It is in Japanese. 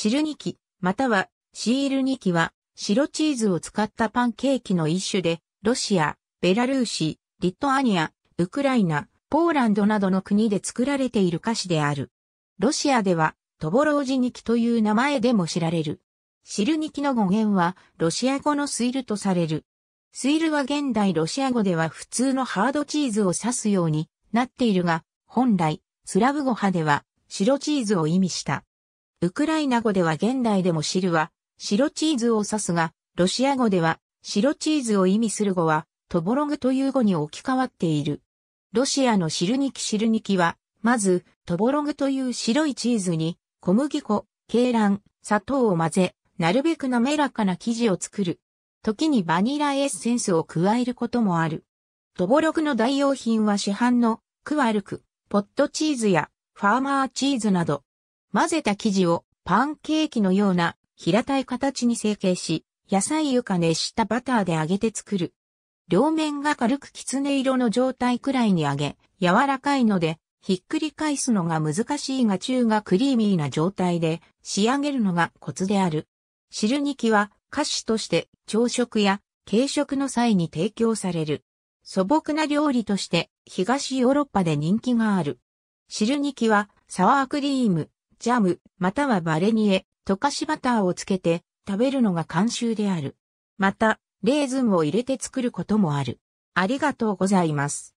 汁ニキ、またはシールニキは白チーズを使ったパンケーキの一種で、ロシア、ベラルーシ、リトアニア、ウクライナ、ポーランドなどの国で作られている菓子である。ロシアでは、トボロージニキという名前でも知られる。汁ニキの語源は、ロシア語のスイルとされる。スイルは現代ロシア語では普通のハードチーズを指すようになっているが、本来、スラブ語派では、白チーズを意味した。ウクライナ語では現代でも汁は白チーズを指すが、ロシア語では白チーズを意味する語はトボログという語に置き換わっている。ロシアの汁ニキ汁ニキは、まずトボログという白いチーズに小麦粉、鶏卵、砂糖を混ぜ、なるべく滑らかな生地を作る。時にバニラエッセンスを加えることもある。トボログの代用品は市販のクワルク、ポットチーズやファーマーチーズなど混ぜた生地をパンケーキのような平たい形に成形し、野菜油か熱したバターで揚げて作る。両面が軽くきつね色の状態くらいに揚げ、柔らかいので、ひっくり返すのが難しいが中がクリーミーな状態で仕上げるのがコツである。汁にきは菓子として朝食や軽食の際に提供される。素朴な料理として東ヨーロッパで人気がある。汁にきはサワークリーム、ジャム、またはバレニエ、溶かしバターをつけて食べるのが慣習である。また、レーズンを入れて作ることもある。ありがとうございます。